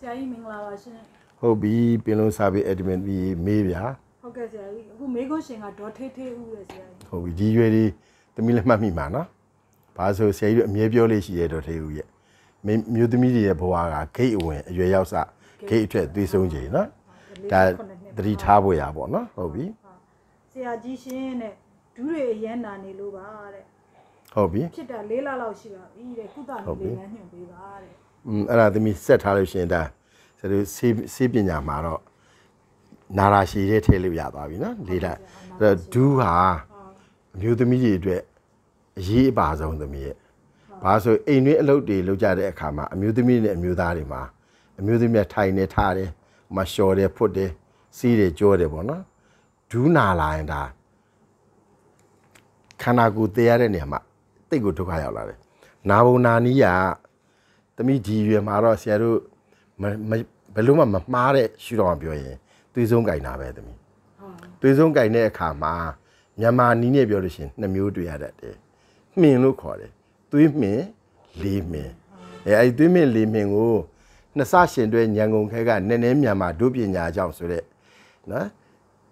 ဆရာကြီးမင်္ဂလာပါရှင်ဟုတ်ပြီပင်လုံးစာပေ admin ပြီးမေးဗျာဟုတ်ကဲ့ဆရာကြီးအခုမေးခွန်းရှင်ကဒေါ်ထေးထေးဦးရဲ့ဆရာကြီးဟုတ်ပြီဒီရွယ်လေးသမီးလက်မှတ်မိမှာနော်ဘာဆိုဆရာကြီးတို့အမြဲပြောလေးရှိရဲ့ဒေါ်ထေးဦးရဲ့မျိုးသမီးတွေရဲ့ဘဝကဂိတ်အဝင်အရွယ်ရောက်စဂိတ်အထွက်သွေးဆုံးချိန်နော်ဒါသတိထားဖို့ရပါတော့နော်ဟုတ်ပြီဆရာကြီးရှင်တဲ့ဒူးတွေအရန်နာနေလို့ပါတဲ့ဟုတ်ပြီဖြစ်တာ၄လလောက်ရှိပါပြီတဲ့ကုသနေလမ်းညွှန်ပေးပါတဲ့อืมအဲ့ဒါသမီးဆက်ထားလို့ရှိရင်ဒါဆရာတို့စေးစေးပညာမှာတော့နာရာရှည်တဲ့ထည့်လို့ရသွားပြီနော်၄လအဲ့တော့ဒူးဟာအမျိုးသမီးတွေအတွက်အရေးအပါဆုံးသမီးရဲ့ဘာဆိုအိမ်တွင်းအလုပ်တွေလုပ်ကြတဲ့အခါမှာအမျိုးသမီးနဲ့အမျိုးသားတွေမှာအမျိုးသမီးထိုင်နေထားတယ်မလျှော်တယ်ဖွတ်တယ်စီးတယ်ကြောတယ်ပေါ့နော်ဒူးနာလာရင်ဒါခန္ဓာကိုယ်တရားတဲ့နေရာမှာတိတ်ကိုဒုက္ခရောက်လာတယ်နာဘုံနာနီးရတမိဒီရွယ်မှာတော့ဆရာတို့ဘယ်လို့မှမမှားတဲ့ရှုတော်ပြောရင်သွေးဆုံးကြိုင်တာပဲတမိသွေးဆုံးကြိုင်တဲ့အခါမှာမြန်မာနီးနဲ့ပြောလို့ရှိရင်နှမျိုးတွေ့ရတတ်တယ်မှင်လို့ခေါ်တယ်သွေးမှင်လေးမှင်အဲအဲ့ဒီသွေးမှင်လေးမှင်ကိုနှစ်ဆရှင်တွဲညံကုန်ခဲကနည်းနည်းမြန်မာဒုပညာကြောင့်ဆိုတဲ့နော်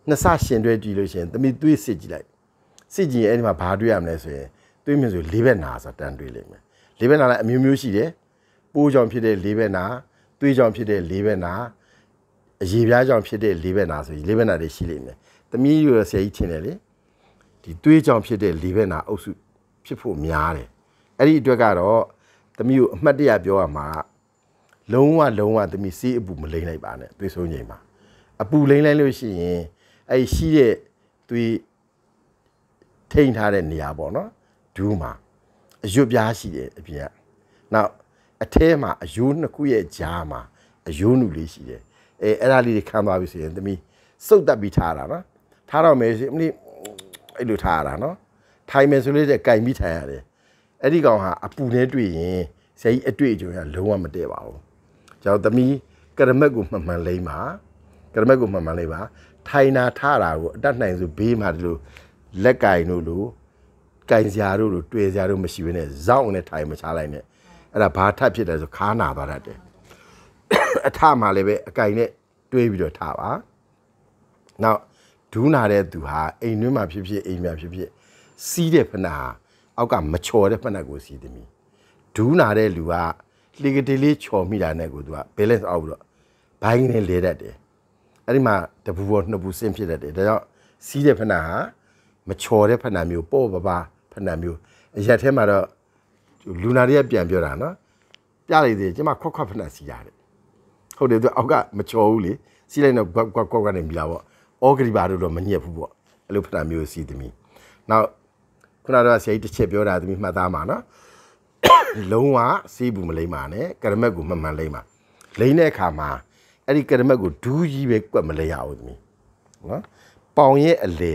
နှစ်ဆရှင်တွဲကြည့်လို့ရှိရင်တမိသွေးစစ်ကြည့်လိုက်စစ်ကြည့်ရင်အဲ့ဒီမှာဘာတွေ့ရမလဲဆိုရင်တွေးမြင်ဆိုလေးဘက်နာဆိုတာတန်တွေးလိမ့်မယ်လေးဘက်နာလည်းအမျိုးမျိုးရှိတယ်ပိုးကြောင့်ဖြစ်တဲ့လေးဘက်နာတွေးကြောင့်ဖြစ်တဲ့လေးဘက်နာအရေပြားကြောင့်ဖြစ်တဲ့လေးဘက်နာဆိုရင်လေးဘက်နာတွေရှိလိမ့်မယ်သမီးရဆရာကြီးထင်တယ်လေဒီတွေးကြောင့်ဖြစ်တဲ့လေးဘက်နာအုပ်စုဖြစ်ဖို့များတယ်အဲ့ဒီအတွက်ကတော့သမီးကိုအမှတ်တရပြောရမှာလုံးဝလုံးဝသမီးစေးအပူမလိမ့်လိုက်ပါနဲ့တွေးဆုံးချိန်မှာအပူလိမ့်လိုက်လို့ရှိရင်အဲ့ရှိတဲ့သွေးထိန်ထားတဲ့နေရာပေါ့နော်ဒူးမှာအယွတ်ပြားရှိတယ်အပြင်ကနောက်အထဲမှာအယိုးနှစ်ခုရဲ့ကြားမှာအယိုးနူလေးရှိတယ်အဲအဲ့ဒါလေးတွေခံသွားပြီဆိုရင်သမီးစုပ်တက်ပြီးထားတာနော်ထားတော့မယ်ဆိုရင်အမလေးအဲ့လိုထားရတာနော်ထိုင်မယ်ဆိုလို့တဲ့ကင်ပြီးထိုင်ရတယ်အဲ့ဒီကောင်ဟာအပူနဲ့တွေ့ရင်ဆရာကြီးအတွေ့အကြုံကလုံးဝမတည့်ပါဘူးကျွန်တော်သမီးကရမက်ကိုမှန်မှန်လိမ့်ပါကရမက်ကိုမှန်မှန်လိမ့်ပါထိုင်တာထားတာကိုအတတ်နိုင်စုဘေးမှာဒီလိုလက်ကင်တို့လို့ကင်စရာတို့လို့တွေ့စရာတို့မရှိဘဲနဲ့ဇောင်းနဲ့ထိုင်မချလိုက်နဲ့အဲ့ဒါဘာထပ်ဖြစ်တယ်ဆိုခါနာသွားတတ်တယ်အထမှာလည်းပဲအကင်နဲ့တွေးပြီးတော့ထားပါနောက်ဒူးနာတဲ့သူဟာအိမ်တွင်းမှာဖြစ်ဖြစ်အိမ်မှာဖြစ်ဖြစ်စီးတဲ့ဖနာဟာအောက်ကမချော်တဲ့ဖနာကိုစီးသမီးဒူးနာတဲ့လူကလှေကတိလေးချော်မိတာနဲ့ကိုသူက balance အောက်ပြီးတော့ဘိုင်းနဲ့လဲတတ်တယ်အဲ့ဒီမှာတပူပေါ်နှစ်ပူဆင်းဖြစ်တတ်တယ်ဒါကြောင့်စီးတဲ့ဖနာဟာမချော်တဲ့ဖနာမျိုးပေါ့ပါပါထဏမျိုးအရက်ထဲမှာတော့လူနာတွေကပြန်ပြောတာနော်ပြလိုက်သေးကျွန်မခွက်ခွက်ဖဏစီရတယ်ဟုတ်တယ်သူအောက်ကမချော်ဘူးလေစီးလိုက်တော့ကွက်ကွက်ကွက်ကနေမြလာပေါ့ဩဂရီပါတို့တော့မညက်ဘူးပေါ့အဲ့လိုဖဏမျိုးစီးသမီးနောက်ခုနတော့ဆရာကြီးတစ်ချက်ပြောတာသမီးမှတ်သားမှာနော်လုံးဝစီးဘူးမလိမ့်ပါနဲ့ကရမက်ကိုမှန်မှန်လိမ့်ပါလိမ့်တဲ့အခါမှာအဲ့ဒီကရမက်ကိုဒူးကြီးပဲကွက်မလဲရအောင်သမီးနော်ပေါင်ရဲ့အလေ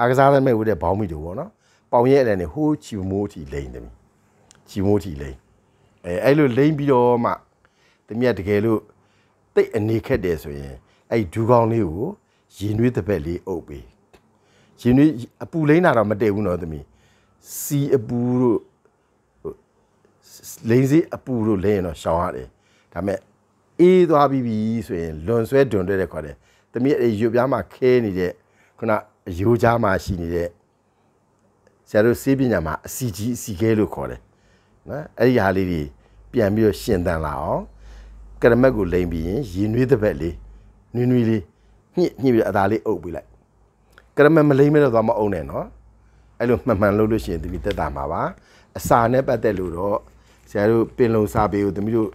အာကစားသမဲ့ဝတဲ့ဘောင်းမီတို့ပေါ့နော်ပေါင်ရဲ့အလံတွေဟိုးချီမိုးထီလိမ့်သမီးချီမိုးထီလိမ့်အဲအဲ့လိုလိမ့်ပြီးတော့မှသမီးကတကယ်လို့တိတ်အနေခက်တယ်ဆိုရင်အဲ့ဒူးကောင်းလေးကိုရင်နှွေးတစ်ပက်လေးအုပ်ပေးရင်နှွေးအပူလိမ့်တာတော့မတည့်ဘူးနော်သမီးစီအပူတို့လိမ့်စေးအပူတို့လိမ့်ရင်တော့ရှောင်ရတယ်ဒါမဲ့အေးသွားပြီးပြီဆိုရင်လွန်ဆွဲတွန်တဲ့ခေါ်တယ်သမီးအဲ့ရွပြားမှာခဲနေတဲ့ခုနအယိုးကြားမှာရှိနေတဲ့ဆရာတို့စေးပညာမှာအစီကြီးအစီခဲလို့ခေါ်တယ်နော်အဲ့ဒီဟာလေးတွေပြန်ပြီးတော့ရှင်းတန်လာအောင်ကရမက်ကိုလိမ်ပြီးရင်ရေနွေးတစ်ပက်လေးနွေးနွေးလေးညှိညှိပြီးအသားလေးအုပ်ပေးလိုက်ကရမက်မလိမ်မဲတော့သွားမအုပ်နဲ့နော်အဲ့လိုမှန်မှန်လုပ်လို့ရှိရင်သမီးတက်တာမှာပါအစာနဲ့ပတ်သက်လို့တော့ဆရာတို့ပင်လုံစာပေကိုသမီးတို့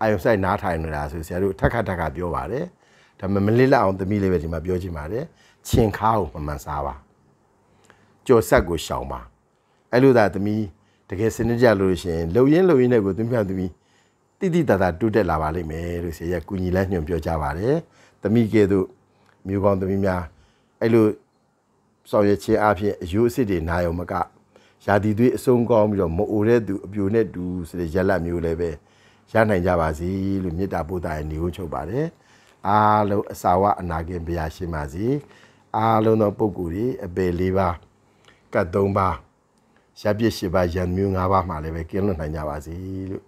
အာယုံဆိုင်နားထိုင်နေတာဆိုဆရာတို့ထက်ခါထက်ခါပြောပါတယ်ဒါပေမဲ့မလစ်လောက်အောင်သမီးလေးပဲဒီမှာပြောချင်ပါတယ်ချင်းခါကိုမှန်မှန်စားပါကြော်ဆက်ကိုရှောင်ပါအဲ့လိုသာသမီးတကယ်စနစ်ကြလို့ရှိရင်လှုပ်ရင်းလှုပ်ရင်းနဲ့ကိုသမီးပြန်သမီးတိတိတသာတိုးတက်လာပါလိမ့်မယ်လို့ဆရာကူညီလန်းညွှန်ပြောကြပါတယ်သမီးကဲသို့မျိုးကောင်းသမီးများအဲ့လိုဆောင်ရွက်ခြင်းအပြင်အယူအဆတွေနာရုံမကရာသီသွေးအဆုံးကောင်းပြီးတော့မအိုတဲ့သူအပြိုနဲ့တူဆိုတဲ့ရက်လက်မျိုးလည်းပဲရနိုင်ကြပါစေလို့မေတ္တာပို့တာရဲ့နေကိုချုပ်ပါတယ်အားလုံးအစာဝအနာကင်ဘုရားရှိပါစေအားလုံးသောပုဂ္ဂိုလ်တွေအပေလေးပါးကတ်၃ပါးရပ်ပြစ်၈ပါးရန်မြူ၅ပါးမှာလည်းပဲကင်းလွတ်နိုင်ကြပါစေလို့